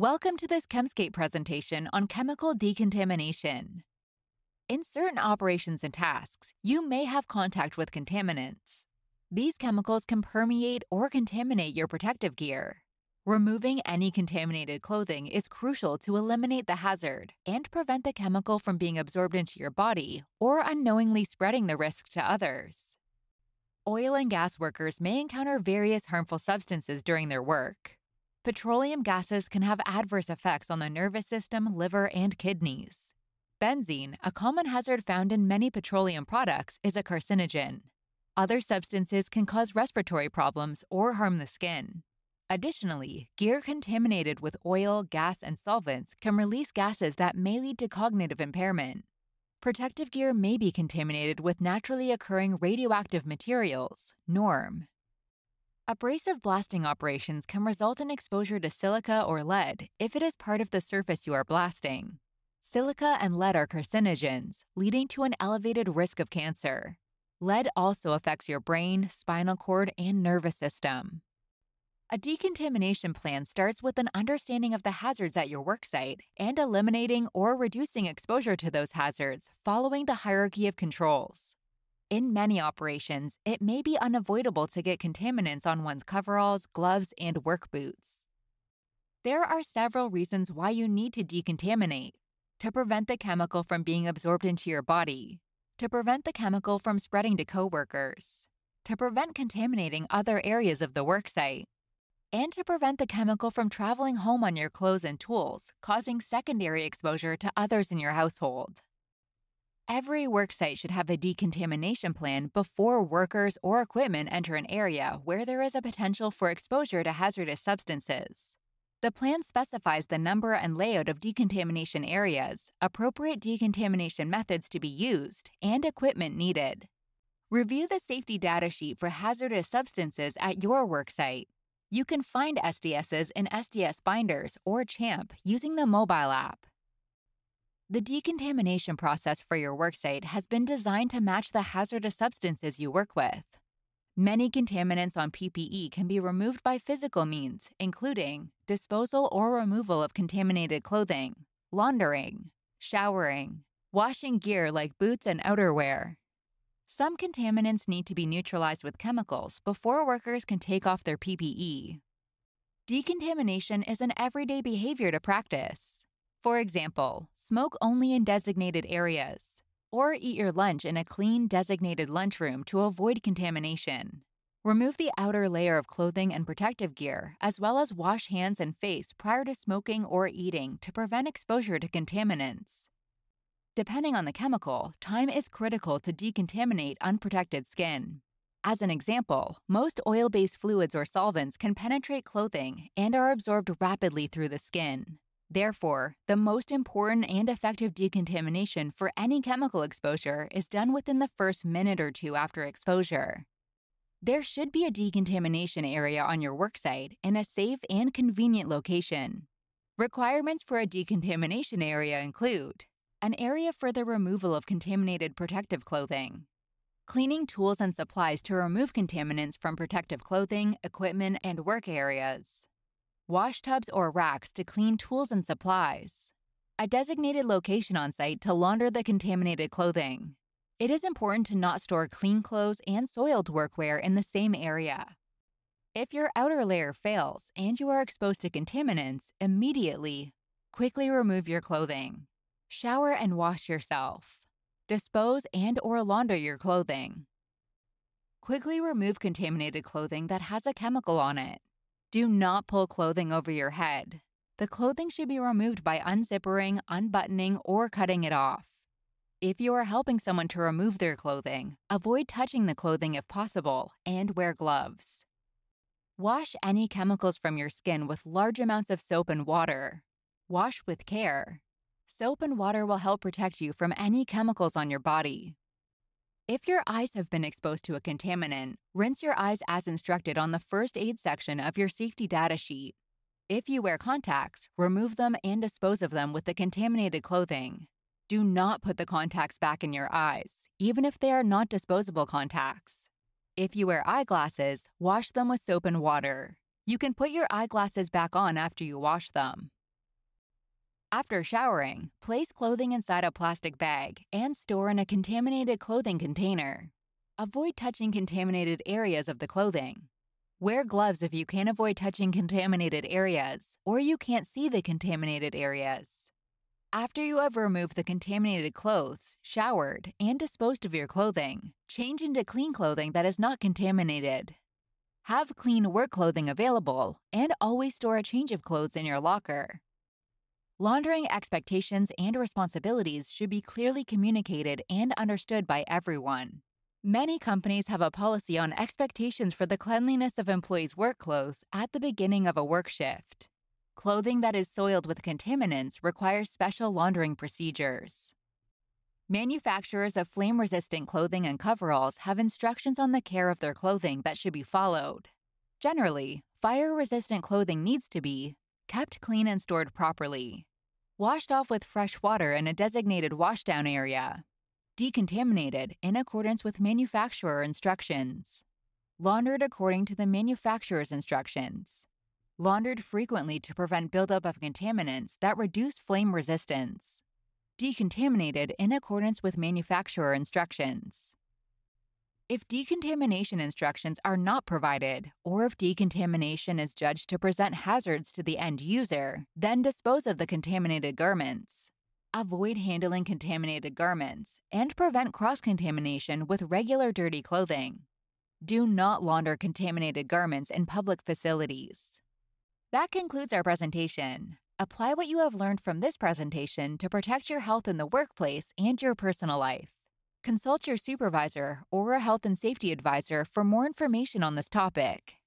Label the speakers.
Speaker 1: Welcome to this Chemscape presentation on chemical decontamination. In certain operations and tasks, you may have contact with contaminants. These chemicals can permeate or contaminate your protective gear. Removing any contaminated clothing is crucial to eliminate the hazard and prevent the chemical from being absorbed into your body or unknowingly spreading the risk to others. Oil and gas workers may encounter various harmful substances during their work petroleum gases can have adverse effects on the nervous system, liver, and kidneys. Benzene, a common hazard found in many petroleum products, is a carcinogen. Other substances can cause respiratory problems or harm the skin. Additionally, gear contaminated with oil, gas, and solvents can release gases that may lead to cognitive impairment. Protective gear may be contaminated with naturally occurring radioactive materials, NORM, Abrasive blasting operations can result in exposure to silica or lead if it is part of the surface you are blasting. Silica and lead are carcinogens, leading to an elevated risk of cancer. Lead also affects your brain, spinal cord, and nervous system. A decontamination plan starts with an understanding of the hazards at your worksite and eliminating or reducing exposure to those hazards following the hierarchy of controls. In many operations, it may be unavoidable to get contaminants on one's coveralls, gloves, and work boots. There are several reasons why you need to decontaminate to prevent the chemical from being absorbed into your body, to prevent the chemical from spreading to coworkers, to prevent contaminating other areas of the worksite, and to prevent the chemical from traveling home on your clothes and tools, causing secondary exposure to others in your household. Every worksite should have a decontamination plan before workers or equipment enter an area where there is a potential for exposure to hazardous substances. The plan specifies the number and layout of decontamination areas, appropriate decontamination methods to be used, and equipment needed. Review the safety data sheet for hazardous substances at your worksite. You can find SDSs in SDS binders or CHAMP using the mobile app. The decontamination process for your worksite has been designed to match the hazardous substances you work with. Many contaminants on PPE can be removed by physical means, including disposal or removal of contaminated clothing, laundering, showering, washing gear like boots and outerwear. Some contaminants need to be neutralized with chemicals before workers can take off their PPE. Decontamination is an everyday behavior to practice. For example, smoke only in designated areas, or eat your lunch in a clean designated lunchroom to avoid contamination. Remove the outer layer of clothing and protective gear, as well as wash hands and face prior to smoking or eating to prevent exposure to contaminants. Depending on the chemical, time is critical to decontaminate unprotected skin. As an example, most oil based fluids or solvents can penetrate clothing and are absorbed rapidly through the skin. Therefore, the most important and effective decontamination for any chemical exposure is done within the first minute or two after exposure. There should be a decontamination area on your worksite in a safe and convenient location. Requirements for a decontamination area include an area for the removal of contaminated protective clothing, cleaning tools and supplies to remove contaminants from protective clothing, equipment, and work areas, wash tubs, or racks to clean tools and supplies. A designated location on site to launder the contaminated clothing. It is important to not store clean clothes and soiled workwear in the same area. If your outer layer fails and you are exposed to contaminants, immediately, quickly remove your clothing. Shower and wash yourself. Dispose and or launder your clothing. Quickly remove contaminated clothing that has a chemical on it. Do not pull clothing over your head. The clothing should be removed by unzipping, unbuttoning, or cutting it off. If you are helping someone to remove their clothing, avoid touching the clothing if possible and wear gloves. Wash any chemicals from your skin with large amounts of soap and water. Wash with care. Soap and water will help protect you from any chemicals on your body. If your eyes have been exposed to a contaminant, rinse your eyes as instructed on the first aid section of your safety data sheet. If you wear contacts, remove them and dispose of them with the contaminated clothing. Do not put the contacts back in your eyes, even if they are not disposable contacts. If you wear eyeglasses, wash them with soap and water. You can put your eyeglasses back on after you wash them. After showering, place clothing inside a plastic bag and store in a contaminated clothing container. Avoid touching contaminated areas of the clothing. Wear gloves if you can't avoid touching contaminated areas or you can't see the contaminated areas. After you have removed the contaminated clothes, showered, and disposed of your clothing, change into clean clothing that is not contaminated. Have clean work clothing available and always store a change of clothes in your locker. Laundering expectations and responsibilities should be clearly communicated and understood by everyone. Many companies have a policy on expectations for the cleanliness of employees' work clothes at the beginning of a work shift. Clothing that is soiled with contaminants requires special laundering procedures. Manufacturers of flame resistant clothing and coveralls have instructions on the care of their clothing that should be followed. Generally, fire resistant clothing needs to be kept clean and stored properly, washed off with fresh water in a designated washdown area, decontaminated in accordance with manufacturer instructions, laundered according to the manufacturer's instructions, laundered frequently to prevent buildup of contaminants that reduce flame resistance, decontaminated in accordance with manufacturer instructions. If decontamination instructions are not provided, or if decontamination is judged to present hazards to the end user, then dispose of the contaminated garments. Avoid handling contaminated garments and prevent cross contamination with regular dirty clothing. Do not launder contaminated garments in public facilities. That concludes our presentation. Apply what you have learned from this presentation to protect your health in the workplace and your personal life consult your supervisor or a health and safety advisor for more information on this topic.